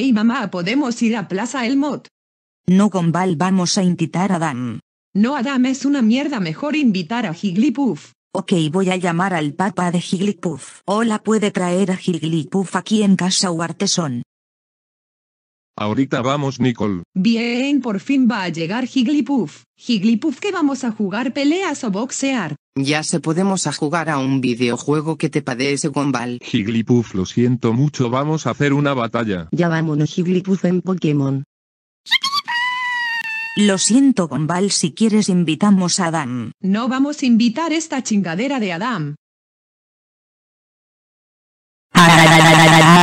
Hey mamá, ¿podemos ir a Plaza Elmot? No con Val vamos a invitar a Adam. No Adam es una mierda, mejor invitar a Jigglypuff. Ok, voy a llamar al papá de Jigglypuff. Hola, ¿puede traer a Jigglypuff aquí en casa o artesón? Ahorita vamos, Nicole. Bien, por fin va a llegar Jigglypuff. Jigglypuff, que vamos a jugar peleas o boxear. Ya se podemos a jugar a un videojuego que te padece Gumball. Jigglypuff, lo siento mucho, vamos a hacer una batalla. Ya vámonos, Jigglypuff en Pokémon. Lo siento, Gombal, si quieres invitamos a Adam. No vamos a invitar esta chingadera de Adam.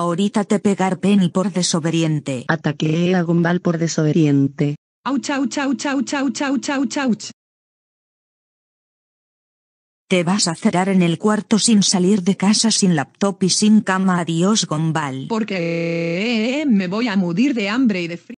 Ahorita te pegar Penny por desobediente. Ataque a Gumball por desobediente. Auch, auch, auch, auch, auch, auch, auch, auch. Te vas a cerrar en el cuarto sin salir de casa, sin laptop y sin cama. Adiós, Gombal. Porque eh, eh, me voy a mudir de hambre y de frío.